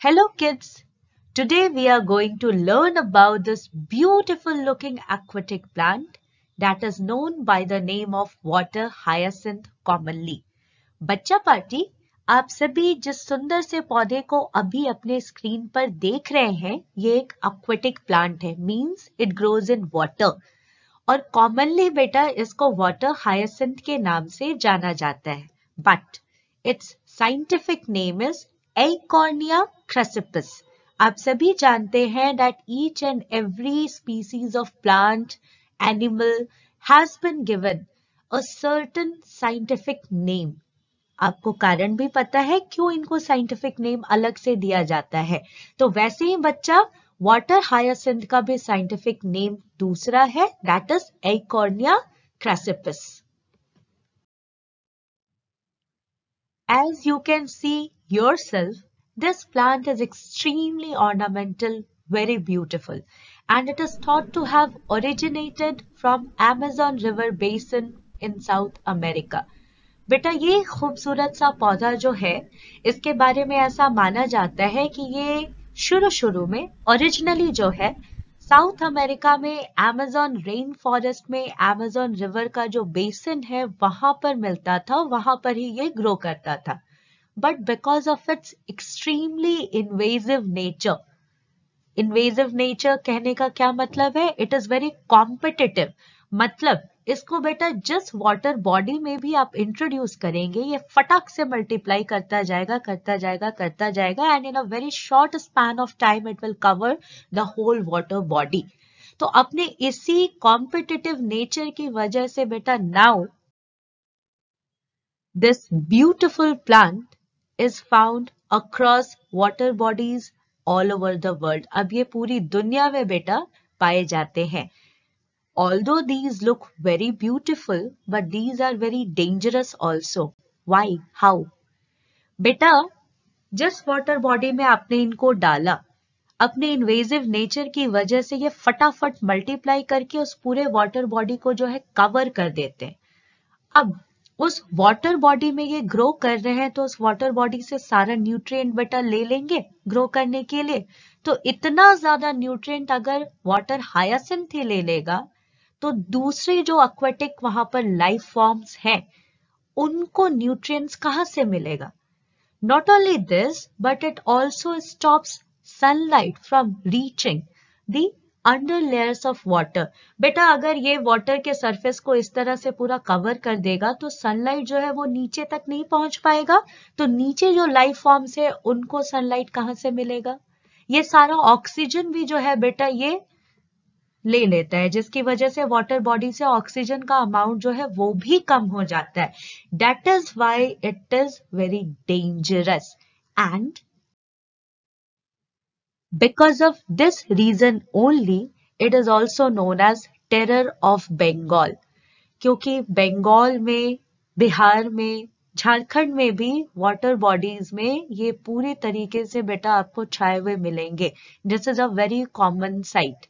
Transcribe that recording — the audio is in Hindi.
Hello kids! Today we are going to learn about this beautiful looking aquatic plant that is known by the name of water hyacinth commonly. Bachcha party, aap sabhi jis sundar se paudhe ko abhi apne screen par dekh rahe hain, ye ek aquatic plant hai. means it grows in water Aur commonly beta isko water hyacinth ke naam se jana jata hai. but its scientific name is एलकॉर्निया क्रेसिपस आप सभी जानते हैं that each and every species of plant animal has been given a certain scientific name आपको कारण भी पता है क्यों इनको साइंटिफिक नेम अलग से दिया जाता है तो वैसे ही बच्चा वाटर हायसेंथ का भी साइंटिफिक नेम दूसरा है that is Eichhornia crassipes As you can see yourself, this plant is extremely ornamental, very beautiful and it is thought to have originated from Amazon River Basin in South America. बेटा ये खूबसूरत सा पौधा जो है इसके बारे में ऐसा माना जाता है कि ये शुरू शुरू में ओरिजिनली जो है साउथ अमेरिका में एमेजॉन रेन फॉरेस्ट में एमेजॉन रिवर का जो बेसिन है वहां पर मिलता था वहां पर ही ये ग्रो करता था but because of its extremely invasive nature invasive nature कहने का क्या मतलब है इट इज वेरी कॉम्पिटिटिव मतलब इसको बेटा जिस वाटर बॉडी में भी आप इंट्रोड्यूस करेंगे ये फटाक से मल्टीप्लाई करता जाएगा करता जाएगा करता जाएगा and in a very short span of time it will cover the whole water body तो अपने इसी कॉम्पिटिटिव नेचर की वजह से बेटा now this beautiful plant is found across water bodies all over the world अब ये पूरी दुनिया में बेटा पाए जाते हैं Although these look very beautiful, but these are very dangerous also. Why? How? बेटा जिस वाटर बॉडी में आपने इनको डाला अपने इन्वेजिव नेचर की वजह से ये फटाफट मल्टीप्लाई करके उस पूरे वाटर बॉडी को जो है कवर कर देते हैं अब उस वाटर बॉडी में ये ग्रो कर रहे हैं तो उस वाटर बॉडी से सारा न्यूट्रिएंट बेटा ले लेंगे ग्रो करने के लिए तो इतना ज्यादा न्यूट्रिएंट अगर वाटर हायासिंथ ही ले लेगा तो दूसरे जो अक्वेटिक वहां पर लाइफ फॉर्म्स हैं उनको न्यूट्रिएंट्स कहां से मिलेगा not only this but it also stop sunlight from reaching the under layers of water बेटा अगर ये वाटर के सरफेस को इस तरह से पूरा कवर कर देगा तो सनलाइट जो है वो नीचे तक नहीं पहुंच पाएगा तो नीचे जो लाइफ फॉर्म्स है उनको सनलाइट कहां से मिलेगा ये सारा ऑक्सीजन भी जो है बेटा ये ले लेता है जिसकी वजह से वाटर बॉडी से ऑक्सीजन का अमाउंट जो है वो भी कम हो जाता है that is why it is very dangerous and because of this reason only it is also known as terror of Bengal क्योंकि बेंगाल में बिहार में झारखंड में भी वाटर बॉडीज में ये पूरे तरीके से बेटा आपको छाए हुए मिलेंगे this is a very common site